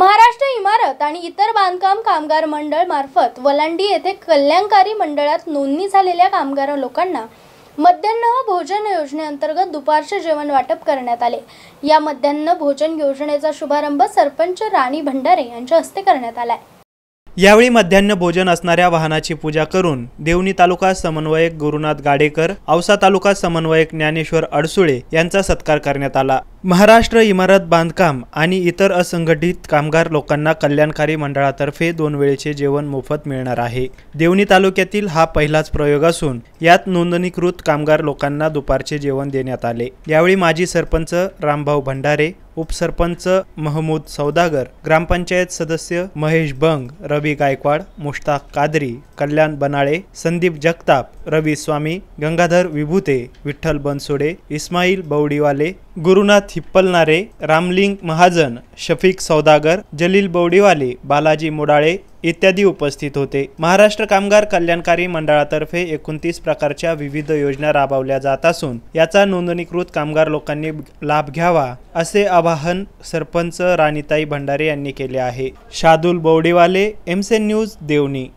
महाराष्ट्र इमारत आणि इतर बांधकाम कामगार मंडळ मार्फत वलांडी येथे कल्याणकारी मंडळात नोंदणी झालेल्या कामगार लोकांना मध्यान्ह भोजन योजनेअंतर्गत दुपारचे जेवण वाटप करण्यात आले या मध्यान्ह भोजन योजनेचा शुभारंभ सरपंच राणी भंडारे यांच्या हस्ते करण्यात आला यावेळी मध्यान्ह भोजन असणाऱ्या वाहनाची पूजा करून देवणी तालुका समन्वयक गुरुनाथ गाडेकर औसा तालुका समन्वयक ज्ञानेश्वर अडसुळे यांचा सत्कार करण्यात आला महाराष्ट्र इमारत बांधकाम आणि इतर असंघटित कामगार लोकांना कल्याणकारी मंडळातर्फे दोन वेळेचे जेवण मोफत मिळणार आहे देवणी तालुक्यातील हा पहिलाच प्रयोग असून यात नोंदणीकृत कामगार लोकांना दुपारचे जेवण देण्यात आले यावेळी माजी सरपंच रामभाऊ भंडारे उपसरपंच महमूद सौदागर ग्रामपंचायत सदस्य महेश बंग रवी गायकवाड मुश्ताक कादरी कल्याण बनाळे संदीप जगताप रवी स्वामी गंगाधर विभूते विठ्ठल बनसोडे इस्माईल बवडीवाले गुरुनाथ हिप्पलनारे रामलिंग महाजन शफीक सौदागर जलील बवडीवाले बालाजी मोडाळे इत्यादी उपस्थित होते महाराष्ट्र कामगार कल्याणकारी मंडळातर्फे एकोणतीस प्रकारच्या विविध योजना राबवल्या जात असून याचा नोंदणीकृत कामगार लोकांनी लाभ घ्यावा असे आवाहन सरपंच राणीताई भंडारे यांनी केले आहे शादुल बौडेवाले एमसेन न्यूज देवणी